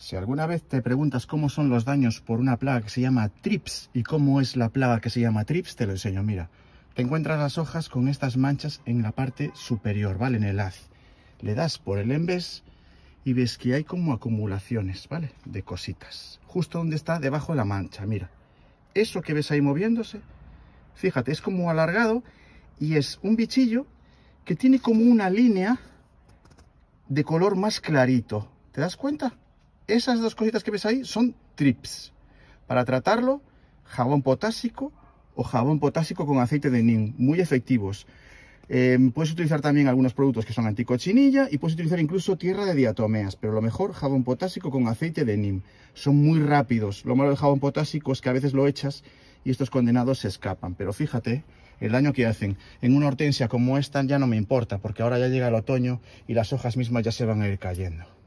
Si alguna vez te preguntas cómo son los daños por una plaga que se llama trips y cómo es la plaga que se llama trips, te lo enseño. Mira, te encuentras las hojas con estas manchas en la parte superior, ¿vale? En el haz. Le das por el envés y ves que hay como acumulaciones, ¿vale? De cositas. Justo donde está, debajo de la mancha, mira. Eso que ves ahí moviéndose, fíjate, es como alargado y es un bichillo que tiene como una línea de color más clarito. ¿Te das cuenta? Esas dos cositas que ves ahí son trips. Para tratarlo, jabón potásico o jabón potásico con aceite de nim, muy efectivos. Em, puedes utilizar también algunos productos que son anticochinilla y puedes utilizar incluso tierra de diatomeas, pero lo mejor jabón potásico con aceite de nim. Son muy rápidos. Lo malo del jabón potásico es que a veces lo echas y estos condenados se escapan. Pero fíjate el daño que hacen. En una hortensia como esta ya no me importa, porque ahora ya llega el otoño y las hojas mismas ya se van a ir cayendo.